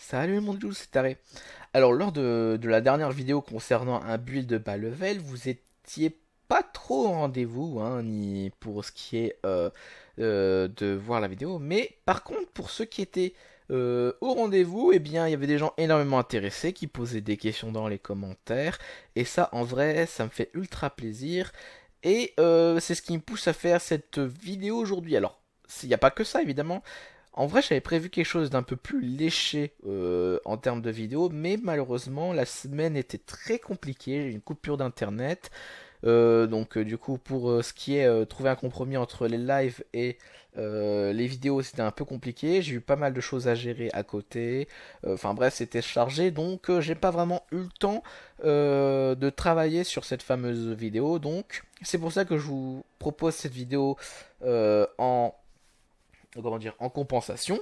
Salut mon doux, c'est taré. Alors lors de, la dernière vidéo concernant un build bas level, vous étiez pas trop au rendez-vous, hein, ni pour ce qui est euh, euh, de voir la vidéo, mais par contre pour ceux qui étaient euh, au rendez-vous, eh bien, il y avait des gens énormément intéressés qui posaient des questions dans les commentaires. Et ça, en vrai, ça me fait ultra plaisir. Et c'est ce qui me pousse à faire cette vidéo aujourd'hui. Alors, il n'y a pas que ça, évidemment. En vrai, j'avais prévu quelque chose d'un peu plus léché euh, en termes de vidéo, mais malheureusement, la semaine était très compliquée. J'ai une coupure d'internet. Euh, donc, euh, du coup, pour ce qui est trouver un compromis entre les lives et les vidéos, c'était un peu compliqué. J'ai eu pas mal de choses à gérer à côté. Enfin, bref, c'était chargé. Donc, j'ai pas vraiment eu le temps de travailler sur cette fameuse vidéo. Donc, c'est pour ça que je vous propose cette vidéo en euh, comment dire, en compensation.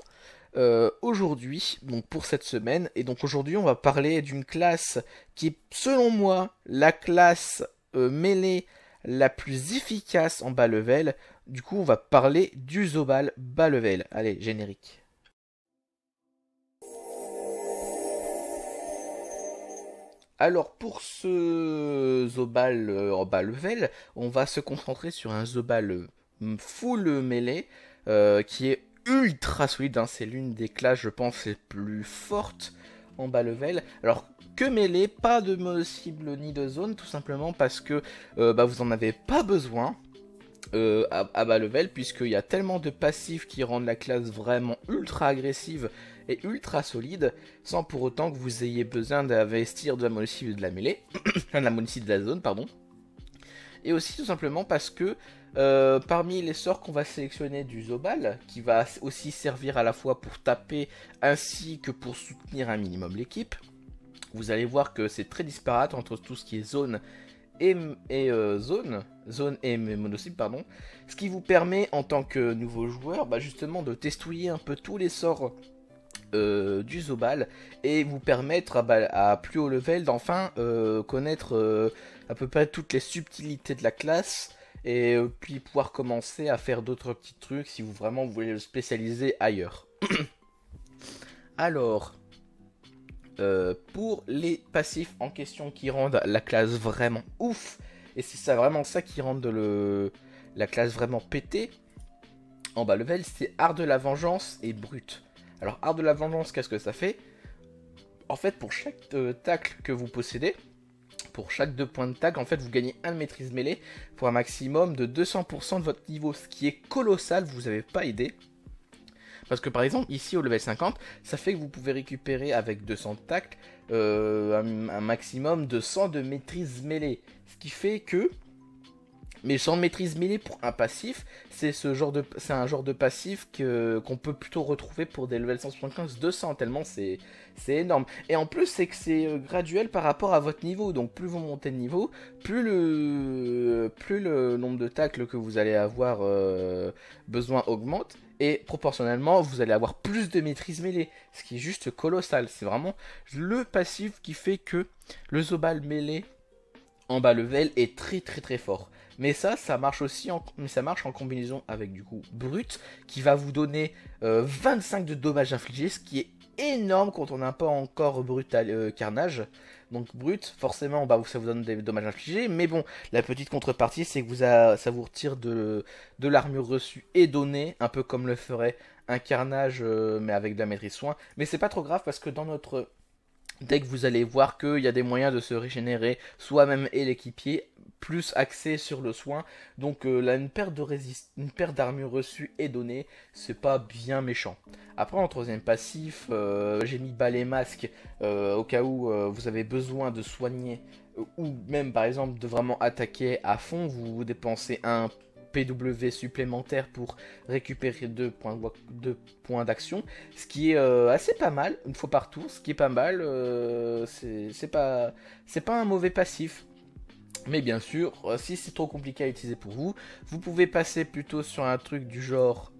Euh, aujourd'hui, donc pour cette semaine, et donc aujourd'hui on va parler d'une classe qui est selon moi la classe euh, mêlée la plus efficace en bas level. Du coup on va parler du Zobal bas level. Allez, générique. Alors pour ce Zobal en bas level, on va se concentrer sur un Zobal full mêlée euh, qui est ultra solide. Hein. C'est l'une des classes, je pense, les plus fortes en bas level. Alors que mêler pas de cible ni de zone, tout simplement parce que euh, bah, vous en avez pas besoin. Euh, à, bas level puisqu'il y a tellement de passifs qui rendent la classe vraiment ultra agressive et ultra solide sans pour autant que vous ayez besoin d'investir de la et de la mêlée, de la monocible de la zone pardon. Et aussi tout simplement parce que euh, parmi les sorts qu'on va sélectionner du Zobal, qui va aussi servir à la fois pour taper ainsi que pour soutenir un minimum l'équipe, vous allez voir que c'est très disparate entre tout ce qui est zone et, euh, zone, zone et monocycle, pardon, ce qui vous permet en tant que nouveau joueur bah, justement de testouiller un peu tous les sorts euh, du Zobal et vous permettre à, ah, bah, à plus haut level d'enfin connaître à peu près toutes les subtilités de la classe et euh, puis pouvoir commencer à faire d'autres petits trucs si vous vraiment voulez le spécialiser ailleurs. Alors, euh, pour les passifs en question qui rendent la classe vraiment ouf, et c'est ça vraiment ça qui rend le, la classe vraiment pétée, en bas level, c'est art de la vengeance et brut. Alors art de la vengeance, qu'est-ce que ça fait En fait, pour chaque euh, tacle que vous possédez, pour chaque deux points de tac, en fait, vous gagnez un de maîtrise mêlée pour un maximum de 200% de votre niveau, ce qui est colossal, vous n'avez pas aidé. Parce que par exemple, ici au level 50, ça fait que vous pouvez récupérer avec 200 tac euh, un, un, maximum de 100 de maîtrise mêlée. Ce qui fait que mais sans maîtrise mêlée pour un passif, c'est ce genre de, c'est un genre de passif qu'on peut plutôt retrouver pour des levels 1.15, 200 tellement c'est énorme. Et en plus c'est que c'est euh, graduel par rapport à votre niveau, donc plus vous montez de niveau, plus le plus le nombre de tacles que vous allez avoir euh, besoin augmente et proportionnellement vous allez avoir plus de maîtrise mêlée, ce qui est juste colossal. C'est vraiment le passif qui fait que le Zobal mêlé en bas level est très très très fort. Mais ça, ça marche aussi en, ça marche en combinaison avec du coup Brut, qui va vous donner 25 euh, de dommages infligés, ce qui est énorme quand on n'a pas encore Brutal euh, Carnage. Donc Brut, forcément, bah, ça vous donne des dommages infligés, mais bon, la petite contrepartie, c'est que vous ça vous retire de, l'armure reçue et donnée, un peu comme le ferait un Carnage, euh, mais avec de la maîtrise soin. Mais c'est pas trop grave, parce que dans notre dès que vous allez voir qu'il y a des moyens de se régénérer soi-même et l'équipier, plus axé sur le soin. Donc euh, là, une perte de une perte d'armure reçue et donnée, c'est pas bien méchant. Après, en troisième passif, euh, j'ai mis balai masque euh, au cas où vous avez besoin de soigner ou même par exemple de vraiment attaquer à fond, vous dépensez un PW supplémentaire pour récupérer deux points, d'action, ce qui est euh, assez pas mal, une fois par tour, ce qui est pas mal, euh, c'est pas, c'est pas un mauvais passif. Mais bien sûr, euh, si c'est trop compliqué à utiliser pour vous, vous pouvez passer plutôt sur un truc du genre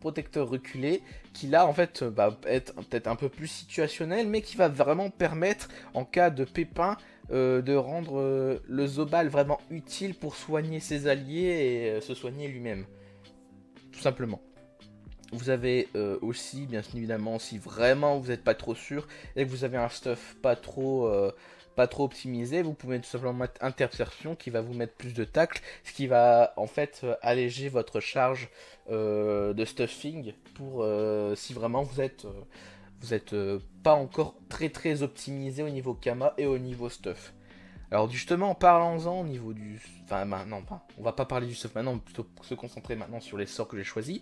protecteur reculé, qui là en fait va bah, être peut-être un peu plus situationnel, mais qui va vraiment permettre en cas de pépin euh, de rendre euh, le Zobal vraiment utile pour soigner ses alliés et euh, se soigner lui-même. Tout simplement. Vous avez aussi, bien évidemment, si vraiment vous n'êtes pas trop sûr et que vous avez un stuff pas trop pas trop optimisé, vous pouvez tout simplement mettre interception qui va vous mettre plus de tacles, ce qui va en fait alléger votre charge de stuffing pour si vraiment vous êtes vous n'êtes euh, pas encore très très optimisé au niveau Kama et au niveau stuff. Alors justement, parlons-en au niveau du... Enfin non, pas. on va pas parler du stuff maintenant, va plutôt se concentrer maintenant sur les sorts que j'ai choisis.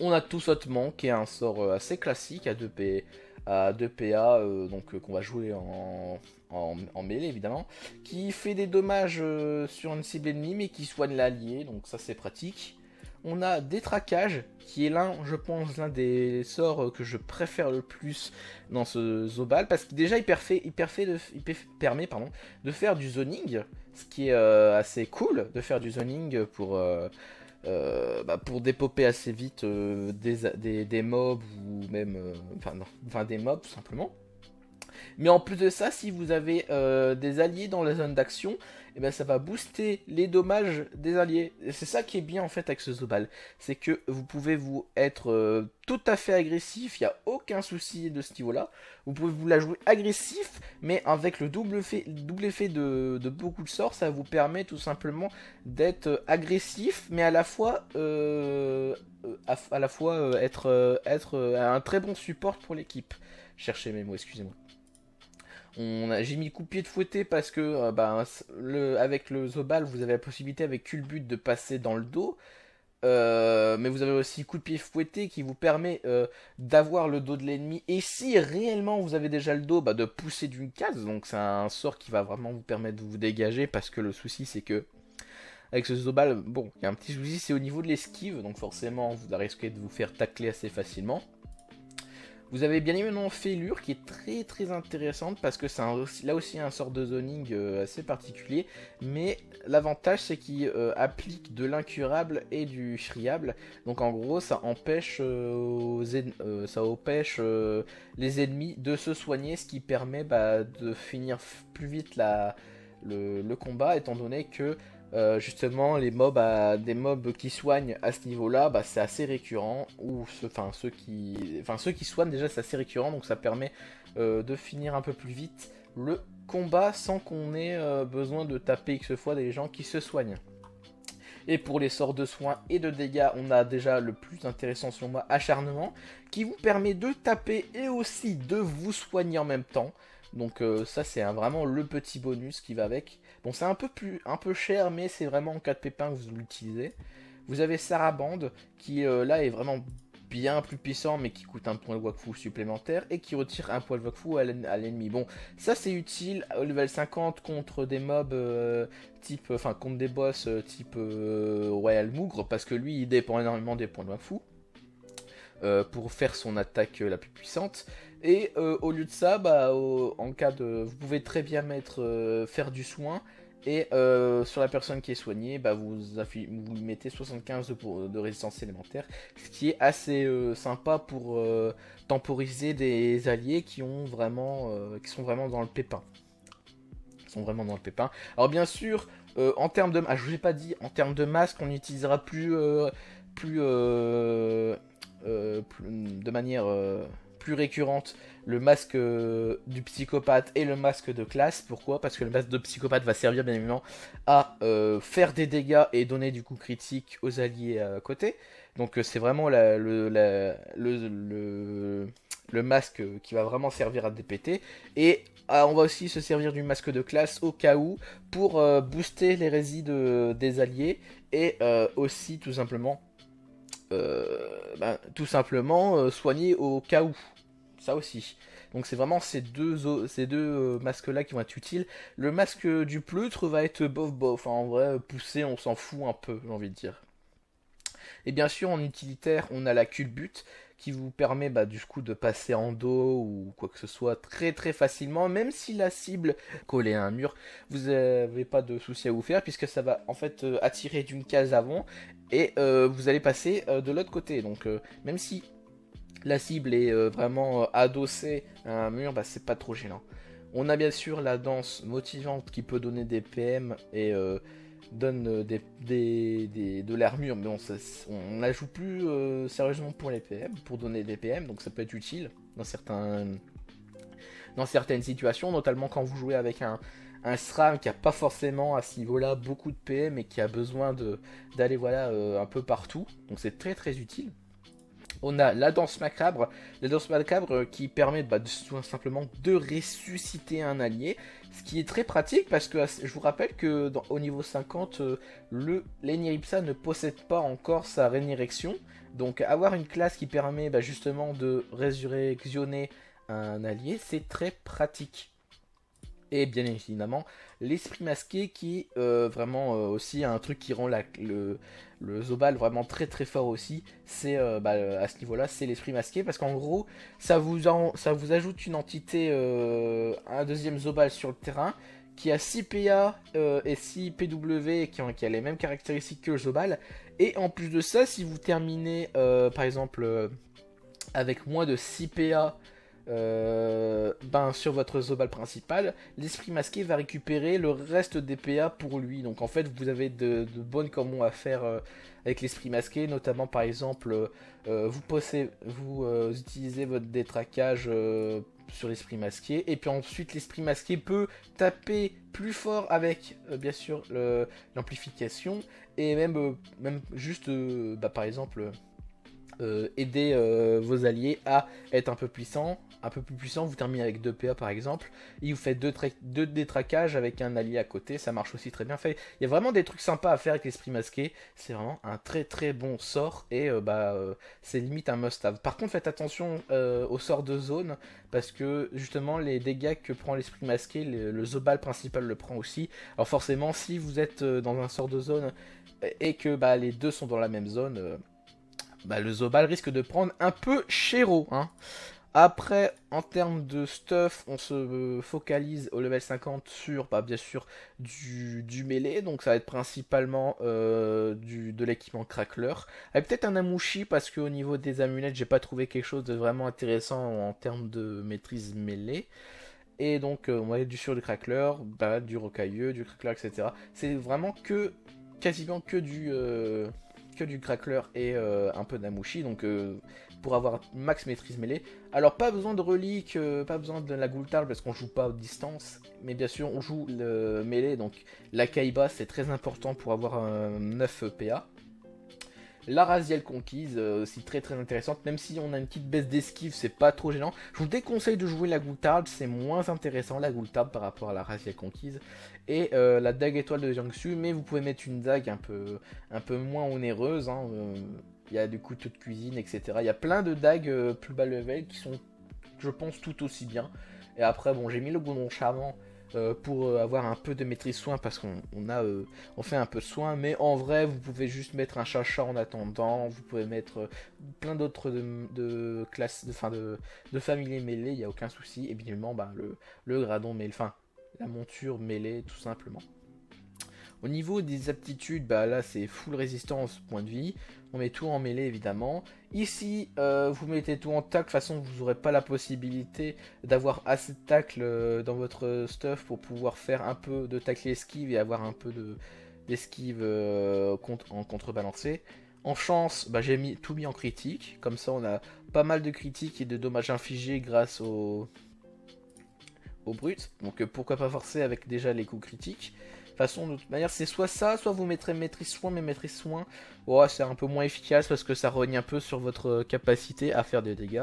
On a tout sautement, qui est un sort euh, assez classique à 2 p à PA, euh, donc qu'on va jouer en, en, évidemment, qui fait des dommages sur une cible ennemie mais qui soigne l'allié, donc ça c'est pratique. On a traquages qui est l'un, je pense, l'un des sorts que je préfère le plus dans ce Zobal, parce que déjà il, de, permet pardon, de faire du zoning, ce qui est euh, assez cool de faire du zoning pour, euh, euh, bah, pour dépoper assez vite des, mobs ou même enfin, enfin des mobs tout simplement. Mais en plus de ça, si vous avez des alliés dans la zone d'action, et eh ben ça va booster les dommages des alliés. C'est ça qui est bien en fait avec ce Zobal, c'est que vous pouvez vous être euh, tout à fait agressif, il n'y a aucun souci de ce niveau-là. Vous pouvez vous la jouer agressif, mais avec le double effet, double effet de, beaucoup de sorts, ça vous permet tout simplement d'être euh, agressif, mais à la fois, euh, à, la fois être, être un très bon support pour l'équipe. Cherchez mes mots, excusez-moi. J'ai mis coup de pied de fouetté parce que euh, bah, le, avec le Zobal, vous avez la possibilité avec Culbut de passer dans le dos. Euh, mais vous avez aussi coup de pied fouetté qui vous permet euh, d'avoir le dos de l'ennemi. Et si réellement vous avez déjà le dos, bah, de pousser d'une case. Donc c'est un sort qui va vraiment vous permettre de vous dégager parce que le souci c'est que avec ce Zobal, bon, il y a un petit souci, c'est au niveau de l'esquive. Donc forcément vous risquez de vous faire tacler assez facilement. Vous avez bien évidemment Félure qui est très très intéressante parce que c'est là aussi un sort de zoning euh, assez particulier. Mais l'avantage c'est qu'il euh, applique de l'incurable et du friable. Donc en gros ça empêche, euh, ça empêche les ennemis de se soigner ce qui permet bah, de finir plus vite le, combat étant donné que euh, justement les mobs des mobs qui soignent à ce niveau-là, bah, c'est assez récurrent. Ou enfin ceux qui, enfin ceux qui soignent déjà c'est assez récurrent, donc ça permet euh, de finir un peu plus vite le combat sans qu'on ait euh, besoin de taper x fois des gens qui se soignent. Et pour les sorts de soins et de dégâts, on a déjà le plus intéressant sur moi, acharnement, qui vous permet de taper et aussi de vous soigner en même temps. Donc ça c'est vraiment le petit bonus qui va avec. Bon, c'est un peu plus, un peu cher, mais c'est vraiment en cas de pépin que vous l'utilisez. Vous avez Sarabande, qui euh, là est vraiment bien plus puissant, mais qui coûte un point de Wakfu supplémentaire et qui retire un point de Wakfu à l'ennemi. Bon, ça c'est utile au level 50 contre des mobs euh, type, enfin contre des boss euh, type Royal Mougre, parce que lui il dépend énormément des points de Wakfu. Euh, pour faire son attaque euh, la plus puissante. Et euh, au lieu de ça, bah, en cas de, vous pouvez très bien mettre faire du soin. Et sur la personne qui est soignée, bah vous, vous lui mettez 75 de, résistance élémentaire, ce qui est assez sympa pour temporiser des alliés qui, ont vraiment, qui sont vraiment dans le pépin. sont vraiment dans le pépin. Alors bien sûr, en termes de... Ah, je vous pas dit, en termes de masque, on n'utilisera plus... plus euh, de manière euh, plus récurrente le masque euh, du psychopathe et le masque de classe. Pourquoi Parce que le masque de psychopathe va servir bien évidemment à faire des dégâts et donner du coup critique aux alliés à côté. Donc c'est vraiment le, le, le, masque qui va vraiment servir à dépéter Et ah, on va aussi se servir du masque de classe au cas où pour booster l'hérésie de, des alliés et aussi tout simplement euh, bah, tout simplement euh, soigner au cas où. Ça aussi. Donc c'est vraiment ces deux, ces deux euh, masques-là qui vont être utiles. Le masque du pleutre va être bof bof. en vrai, poussé, on s'en fout un peu, j'ai envie de dire. Et bien sûr, en utilitaire, on a la culbute qui vous permet bah, du coup de passer en dos ou quoi que ce soit très très facilement, même si la cible collée à un mur, vous n'avez pas de souci à vous faire puisque ça va en fait attirer d'une case avant et euh, vous allez passer euh, de l'autre côté. Donc euh, même si la cible est vraiment adossée à un mur, bah, c'est pas trop gênant. On a bien sûr la danse motivante qui peut donner des PM et donne des, de l'armure, mais on, la joue plus sérieusement pour les PM, pour donner des PM, donc ça peut être utile dans, certains, dans certaines situations, notamment quand vous jouez avec un, un SRAM qui a pas forcément à ce niveau-là beaucoup de PM et qui a besoin d'aller voilà euh, un peu partout. Donc c'est très très utile. On a la danse macabre, la danse macabre euh, qui permet bah, tout simplement de ressusciter un allié, ce qui est très pratique parce que je vous rappelle que au niveau 50, euh, le ne possède pas encore sa résurrection, donc avoir une classe qui permet bah, justement de résurrectionner un allié, c'est très pratique et bien évidemment l'esprit masqué qui euh, vraiment euh, aussi un truc qui rend le, Zobal vraiment très très fort aussi c'est euh, bah, à ce niveau là c'est l'esprit masqué parce qu'en gros ça vous, en, ça vous ajoute une entité un deuxième Zobal sur le terrain qui a 6 PA et 6 PW qui, qui a les mêmes caractéristiques que le Zobal et en plus de ça si vous terminez par exemple avec moins de 6 PA euh, ben, sur votre Zobal principal, l'esprit masqué va récupérer le reste des PA pour lui. Donc en fait, vous avez de, bonnes commandes à faire euh, avec l'esprit masqué, notamment par exemple, euh, vous, vous utilisez votre détraquage sur l'esprit masqué, et puis ensuite l'esprit masqué peut taper plus fort avec bien sûr l'amplification, et même, même juste bah, par exemple. aider vos alliés à être un peu puissants un peu plus puissant, vous terminez avec 2 PA par exemple, et vous faites 2 deux détraquages avec un allié à côté, ça marche aussi très bien. Fait, il y a vraiment des trucs sympas à faire avec l'esprit masqué, c'est vraiment un très très bon sort, et euh, bah euh, c'est limite un must-have. Par contre, faites attention euh, au sort de zone, parce que justement les dégâts que prend l'esprit masqué, le, Zobal principal le prend aussi. Alors forcément, si vous êtes dans un sort de zone et que bah, les deux sont dans la même zone, bah, le Zobal risque de prendre un peu chéro. Hein. Après, en termes de stuff, on se focalise au level 50 sur, bah, bien sûr, du, du mêlée. Donc ça va être principalement euh, du, de l'équipement crackler. Avec peut-être un amushi, parce qu'au niveau des amulettes, j'ai pas trouvé quelque chose de vraiment intéressant en termes de maîtrise mêlée. Et donc, euh, on va être du sur du crackler, bah, du rocailleux, du crackler, etc. C'est vraiment que, quasiment que du... Euh, que du crackler et euh, un peu d'amushi, donc euh, pour avoir max maîtrise mêlée. Alors pas besoin de relique, euh, pas besoin de la Goultar, parce qu'on joue pas à distance, mais bien sûr on joue le mêlée, donc la kaiba c'est très important pour avoir un 9 PA. La Raziel conquise, euh, aussi très très intéressante, même si on a une petite baisse d'esquive, c'est pas trop gênant. Je vous déconseille de jouer la Goultard, c'est moins intéressant la Goultard par rapport à la Raziel conquise. Et euh, la dague étoile de Jiangsu, mais vous pouvez mettre une dague un peu, un peu moins onéreuse. Hein, euh, il y a du couteau de cuisine, etc. Il y a plein de dagues plus bas level qui sont, je pense, tout aussi bien. Et après, bon, j'ai mis le goudron charmant euh, pour euh, avoir un peu de maîtrise soin parce qu'on euh, on fait un peu de soin mais en vrai vous pouvez juste mettre un chacha en attendant vous pouvez mettre plein d'autres de, de classes de de, familles mêlées il n'y a aucun souci évidemment bah, le, le gradon mais enfin la monture mêlée tout simplement au niveau des aptitudes, bah là c'est full résistance, point de vie. On met tout en mêlée évidemment. Ici, euh, vous mettez tout en tacle. De toute façon, vous n'aurez pas la possibilité d'avoir assez de tacle euh, dans votre stuff pour pouvoir faire un peu de tacle esquive et avoir un peu d'esquive de, euh, en contrebalancé. En chance, bah, j'ai mis, tout mis en critique. Comme ça, on a pas mal de critiques et de dommages infligés grâce aux au brut. Donc pourquoi pas forcer avec déjà les coups critiques façon, de toute manière, c'est soit ça, soit vous mettrez maîtrise soin, mais maîtrise soin, oh, c'est un peu moins efficace parce que ça rogne un peu sur votre capacité à faire des dégâts.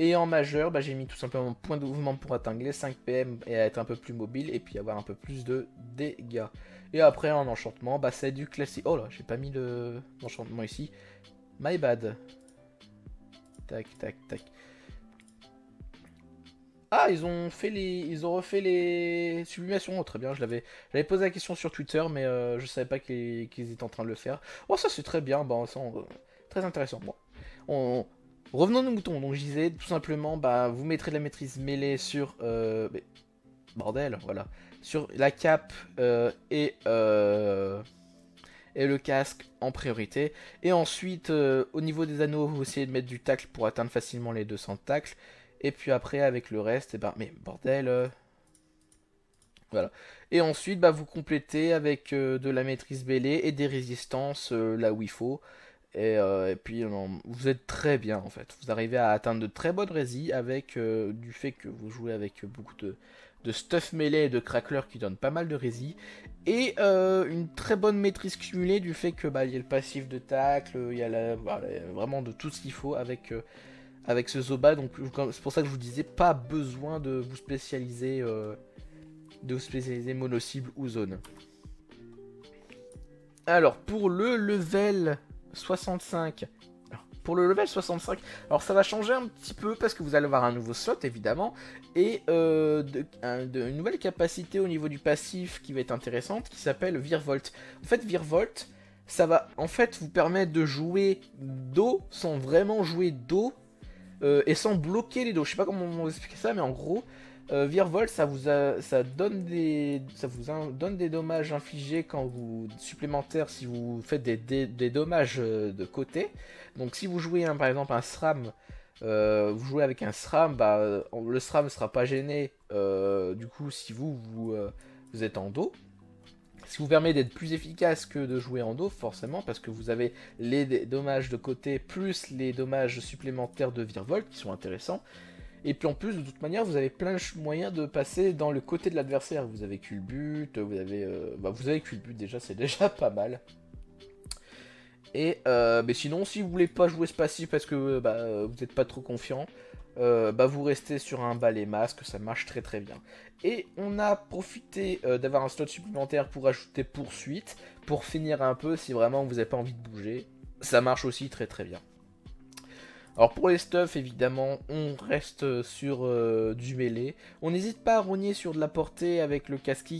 Et en majeur, bah, j'ai mis tout simplement point de mouvement pour atteindre les 5 PM et être un peu plus mobile et puis avoir un peu plus de dégâts. Et après en enchantement, bah, c'est du classique. Oh là, j'ai pas mis l'enchantement enchantement ici. My bad. Tac, tac, tac. Ah, ils ont fait les, ils ont refait les sublimations. Oh, très bien, je l'avais, j'avais posé la question sur Twitter, mais je euh, je savais pas qu'ils étaient en train de le faire. Oh, ça c'est très bien, bah, ça, très intéressant. Bon, on... revenons nos moutons. Donc je disais tout simplement, bah, vous mettrez de la maîtrise mêlée sur, euh, bordel, voilà, sur la cape euh, et et le casque en priorité. Et ensuite, au niveau des anneaux, vous essayez de mettre du tacle pour atteindre facilement les 200 tacles. Et puis après, avec le reste, et eh ben, mais bordel. Euh. Voilà. Et ensuite, bah, vous complétez avec euh, de la maîtrise mêlée et des résistances euh, là où il faut. Et, et puis, vous êtes très bien en fait. Vous arrivez à atteindre de très bonnes résis avec du fait que vous jouez avec beaucoup de, de stuff mêlée et de crackler qui donnent pas mal de résis. Et une très bonne maîtrise cumulée du fait que bah, y a le passif de tacle, il y a vraiment de tout ce qu'il faut avec avec ce Zoba. Donc c'est pour ça que je vous disais, pas besoin de vous spécialiser, euh, de vous spécialiser mono-cible ou zone. Alors pour le level 65. pour le level 65, alors ça va changer un petit peu parce que vous allez avoir un nouveau slot évidemment et euh, une nouvelle capacité au niveau du passif qui va être intéressante qui s'appelle Virvolt. En fait, Virvolt, ça va en fait vous permettre de jouer d'eau sans vraiment jouer d'eau euh, et sans bloquer les dos. Je sais pas comment vous expliquer ça, mais en gros, euh, Virvol, ça vous, ça donne des, ça vous donne des dommages infligés quand vous supplémentaires si vous faites des, dommages euh, de côté. Donc si vous jouez par exemple un SRAM, euh, vous jouez avec un SRAM, bah, le SRAM ne sera pas gêné. du coup, si vous, vous êtes en dos, ce qui vous permet d'être plus efficace que de jouer en dos, forcément, parce que vous avez les dommages de côté plus les dommages supplémentaires de virevolte qui sont intéressants. Et puis en plus, de toute manière, vous avez plein de moyens de passer dans le côté de l'adversaire. Vous avez but, vous avez, euh, bah vous avez cul-but déjà, c'est déjà pas mal. Et euh, mais sinon, si vous voulez pas jouer ce passif parce que euh, bah, euh, vous n'êtes pas trop confiant, euh, bah vous restez sur un balai masque, ça marche très très bien. Et on a profité euh, d'avoir un slot supplémentaire pour ajouter poursuite, pour finir un peu si vraiment vous n'avez pas envie de bouger. Ça marche aussi très très bien. Alors pour les stuffs, évidemment, on reste sur euh, du mêlé. On n'hésite pas à rogner sur de la portée avec le casque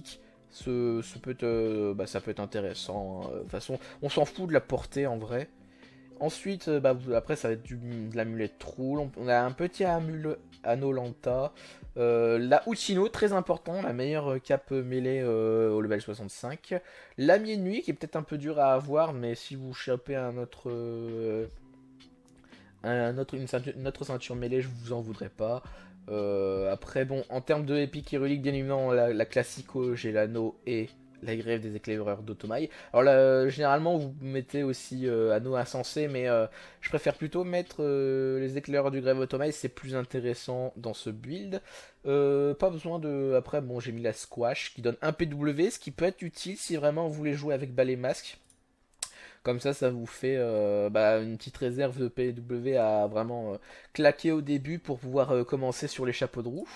peut, bah, ça peut être intéressant. Hein. De toute façon, on s'en fout de la portée en vrai. Ensuite, euh, bah, après, ça va être de l'amulette troll. On, on, a un petit anneau Anolanta. Euh, la Uchino, très important, la meilleure euh, cape mêlée au level 65. la nuit, qui est peut-être un peu dur à avoir, mais si vous chopez un autre. un autre une, ceinture, autre ceinture mêlée, je vous en voudrais pas. après, bon, en termes de épique et relique, bien évidemment, la, la Classico, j'ai l'anneau et la grève des éclaireurs d'automail Alors là, euh, généralement, vous mettez aussi euh, Anneau insensé, mais euh, je préfère plutôt mettre les éclaireurs du grève automail c'est plus intéressant dans ce build. pas besoin de... Après, bon, j'ai mis la squash qui donne un PW, ce qui peut être utile si vraiment vous voulez jouer avec balai masque. Comme ça, ça vous fait bah, une petite réserve de PW à vraiment claquer au début pour pouvoir commencer sur les chapeaux de roue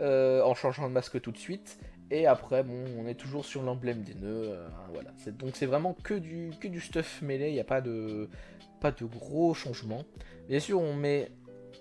en changeant de masque tout de suite. Et après, bon, on est toujours sur l'emblème des nœuds. Euh, voilà voilà. Donc c'est vraiment que du, que du stuff mêlé, il n'y a pas de, pas de gros changements. Bien sûr, on met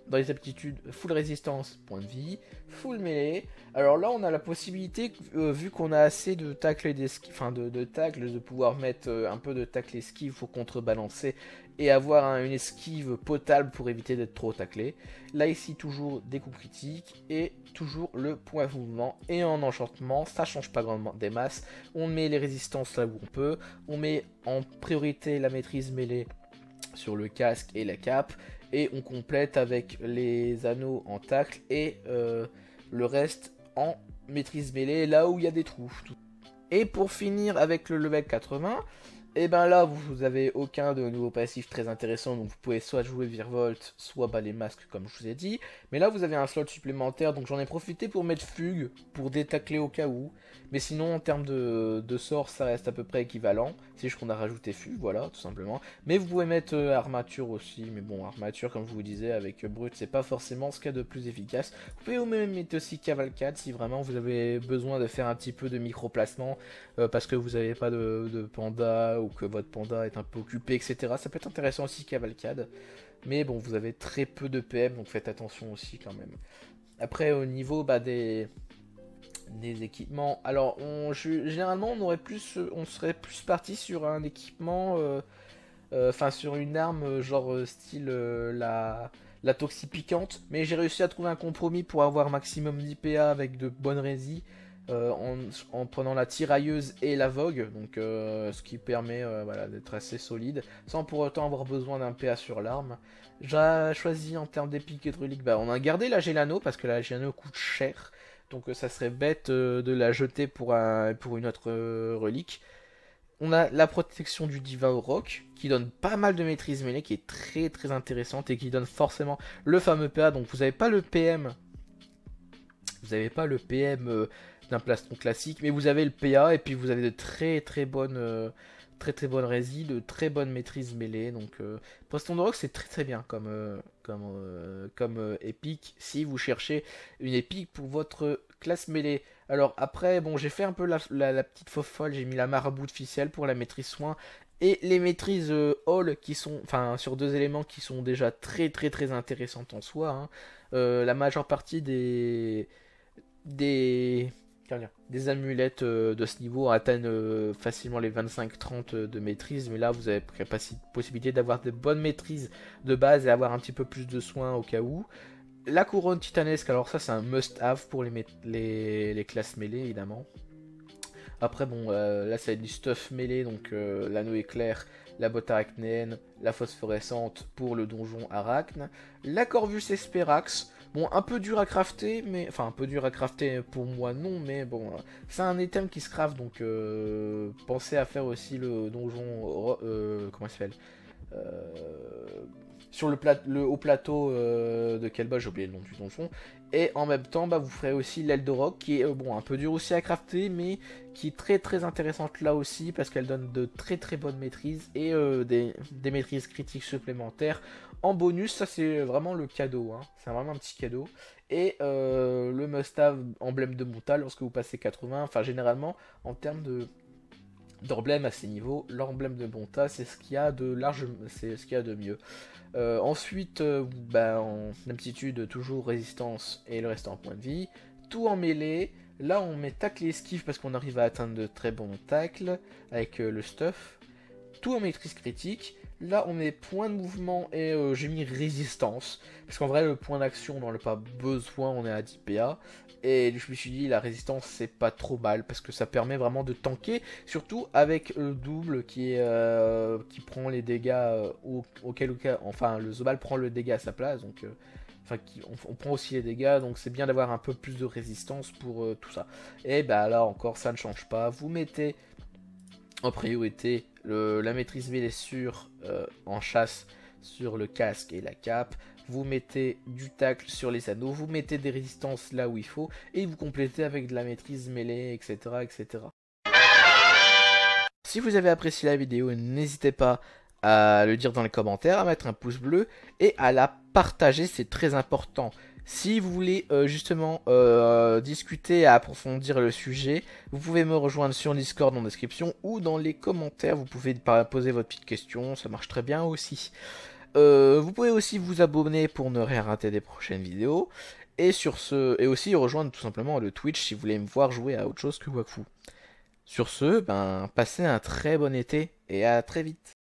dans les aptitudes, full résistance, point de vie, full mêlée. Alors là, on a la possibilité, euh, vu qu'on a assez de tacles et enfin de, tacles, de pouvoir mettre euh, un peu de tacles esquive pour contrebalancer et avoir une esquive potable pour éviter d'être trop taclé. Là, ici, toujours des coups critiques et toujours le point mouvement. Et en enchantement, ça change pas grandement des masses. On met les résistances là où on peut. On met en priorité la maîtrise mêlée sur le casque et la cape, et on complète avec les anneaux en tacle et euh, le reste en maîtrise mêlée là où il y a des trous. Et pour finir avec le level 80, et eh ben là, vous avez aucun de nouveaux passifs très intéressant, donc vous pouvez soit jouer Virvolt, soit bah, les masques comme je vous ai dit. Mais là, vous avez un slot supplémentaire, donc j'en ai profité pour mettre Fugue, pour détacler au cas où. Mais sinon, en termes de, de sorts, ça reste à peu près équivalent. C'est juste qu'on a rajouté Fugue, voilà, tout simplement. Mais vous pouvez mettre euh, Armature aussi, mais bon, Armature, comme je vous disais, avec euh, Brut, c'est pas forcément ce qu'il y a de plus efficace. Vous pouvez même mettre aussi Cavalcade si vraiment vous avez besoin de faire un petit peu de micro-placement, euh, parce que vous n'avez pas de, de panda ou que votre panda est un peu occupé, etc. Ça peut être intéressant aussi cavalcade. Mais bon, vous avez très peu de PM, donc faites attention aussi quand même. Après, au niveau bah, des, des équipements, alors on, généralement on aurait plus, on serait plus parti sur un équipement, euh, euh, enfin sur une arme euh, genre style la la toxie piquante, mais j'ai réussi à trouver un compromis pour avoir maximum d'IPA avec de bonnes résis. Euh, en, prenant la tirailleuse et la vogue, donc euh, ce qui permet euh, d'être assez solide, sans pour autant avoir besoin d'un PA sur l'arme. J'ai choisi en termes d'épique et de relique, bah, on a gardé la gélano parce que la gélano coûte cher, donc ça serait bête de la jeter pour, pour une autre relique. On a la protection du diva au rock, qui donne pas mal de maîtrise mêlée, qui est très très intéressante et qui donne forcément le fameux PA. Donc vous n'avez pas le PM, vous n'avez pas le PM d'un plastron classique. Mais vous avez le PA et puis vous avez de très très bonnes euh, très très bonne résil, de très bonne maîtrise mêlée. Donc euh, Preston de Rock c'est très très bien comme euh, comme euh, comme épique si vous cherchez une épique pour votre classe mêlée. Alors après bon j'ai fait un peu la, petite faux j'ai mis la marabout officielle ficelle pour la maîtrise soin et les maîtrises hall qui sont enfin sur deux éléments qui sont déjà très très très intéressantes en soi. Hein. la majeure partie des des des amulettes euh, de ce niveau atteignent euh, facilement les 25-30 de maîtrise, mais là vous avez la possibilité d'avoir des bonnes maîtrises de base et avoir un petit peu plus de soins au cas où. La couronne titanesque, alors ça c'est un must-have pour les, les classes mêlées évidemment. Après, bon, euh, là, ça va être du stuff mêlé, donc euh, l'anneau éclair, la botte arachnéenne, la phosphorescente pour le donjon arachne, la corvus esperax. Bon, un peu dur à crafter, mais. Enfin, un peu dur à crafter pour moi, non, mais bon. Euh, c'est un item qui se craft, donc pensez à faire aussi le donjon. comment il s'appelle sur le, haut plateau de Kelba, j'ai oublié le nom du donjon, et en même temps, bah, vous ferez aussi l'aile de qui est euh, bon, un peu dur aussi à crafter, mais qui est très très intéressante là aussi parce qu'elle donne de très très bonnes maîtrises et euh, des, maîtrises critiques supplémentaires. En bonus, ça c'est vraiment le cadeau, hein. c'est vraiment un petit cadeau. Et euh, le mustave emblème de Montal lorsque vous passez 80, enfin généralement en termes de d'emblème à ces niveaux, l'emblème de Bonta, c'est ce qu'il y a de large, c'est ce qu'il y a de mieux. Euh, ensuite, euh, ben, en aptitude, toujours résistance et le reste en point de vie. Tout en mêlée. Là, on met tacle et esquive parce qu'on arrive à atteindre de très bons tacles avec euh, le stuff. Tout en maîtrise critique. Là, on est point de mouvement et euh, j'ai mis résistance. Parce qu'en vrai, le point d'action, on n'en a pas besoin, on est à 10 PA. Et je me suis dit, la résistance, c'est pas trop mal parce que ça permet vraiment de tanker. Surtout avec le double qui, euh, qui prend les dégâts euh, auquel, Enfin, le Zobal prend le dégât à sa place. Donc. Enfin, on, prend aussi les dégâts, donc c'est bien d'avoir un peu plus de résistance pour tout ça. Et bah là encore, ça ne change pas. Vous mettez en priorité la maîtrise mêlée sur euh, en chasse sur le casque et la cape. Vous mettez du tacle sur les anneaux, vous mettez des résistances là où il faut, et vous complétez avec de la maîtrise mêlée, etc. etc. Si vous avez apprécié la vidéo, n'hésitez pas à le dire dans les commentaires, à mettre un pouce bleu et à la partager, c'est très important. Si vous voulez euh, justement euh, discuter et approfondir le sujet, vous pouvez me rejoindre sur Discord en description ou dans les commentaires. Vous pouvez poser votre petite question, ça marche très bien aussi. Euh, vous pouvez aussi vous abonner pour ne rien rater des prochaines vidéos. Et sur ce, et aussi rejoindre tout simplement le Twitch si vous voulez me voir jouer à autre chose que Wakfu. Sur ce, ben passez un très bon été et à très vite.